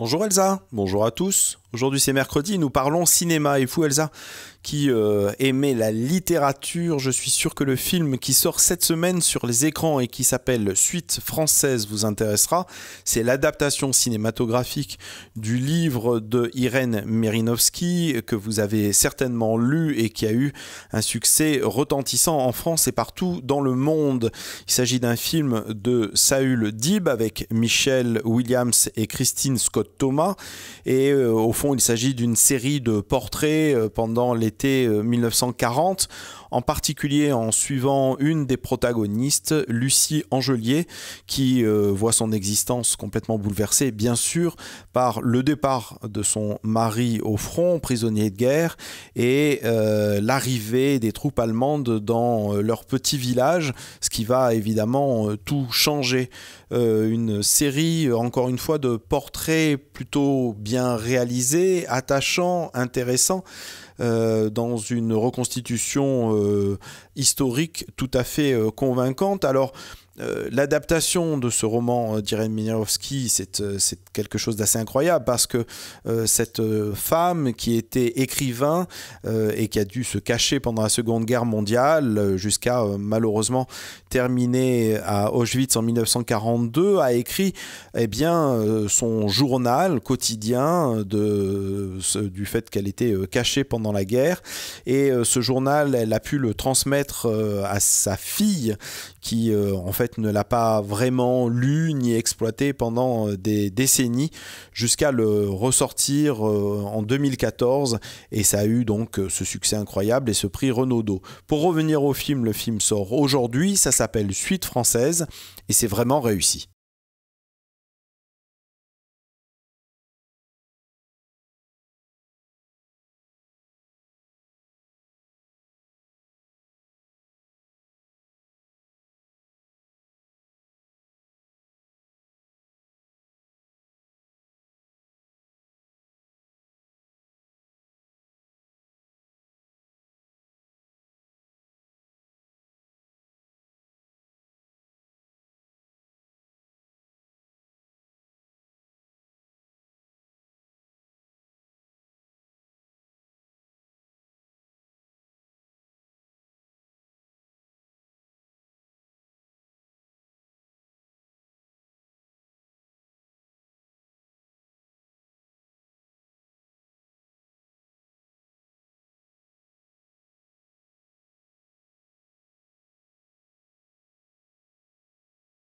Bonjour Elsa, bonjour à tous. Aujourd'hui c'est mercredi, nous parlons cinéma et Fou Elsa qui euh, aimait la littérature, je suis sûr que le film qui sort cette semaine sur les écrans et qui s'appelle Suite française vous intéressera. C'est l'adaptation cinématographique du livre de Irène Merinovski que vous avez certainement lu et qui a eu un succès retentissant en France et partout dans le monde. Il s'agit d'un film de Saül Dib avec Michel Williams et Christine Scott Thomas et euh, fond, il s'agit d'une série de portraits euh, pendant l'été 1940 euh, en particulier en suivant une des protagonistes, Lucie Angelier, qui euh, voit son existence complètement bouleversée, bien sûr, par le départ de son mari au front, prisonnier de guerre, et l'arrivée des troupes allemandes dans leur petit village, ce qui va évidemment tout changer. une série, encore une fois, de portraits plutôt bien réalisés attachant, intéressant. Euh, dans une reconstitution euh, historique tout à fait euh, convaincante. Alors, L'adaptation de ce roman d'Irene Minirovsky, c'est quelque chose d'assez incroyable parce que cette femme qui était écrivain et qui a dû se cacher pendant la Seconde Guerre mondiale jusqu'à malheureusement terminer à Auschwitz en 1942, a écrit eh bien, son journal quotidien de, du fait qu'elle était cachée pendant la guerre. Et euh, ce journal, elle a pu le transmettre euh, à sa fille, qui euh, en fait ne l'a pas vraiment lu ni exploité pendant des décennies, jusqu'à le ressortir en 2014. Et ça a eu donc ce succès incroyable et ce prix Renaudot. Pour revenir au film, le film sort aujourd'hui, ça s'appelle Suite française, et c'est vraiment réussi.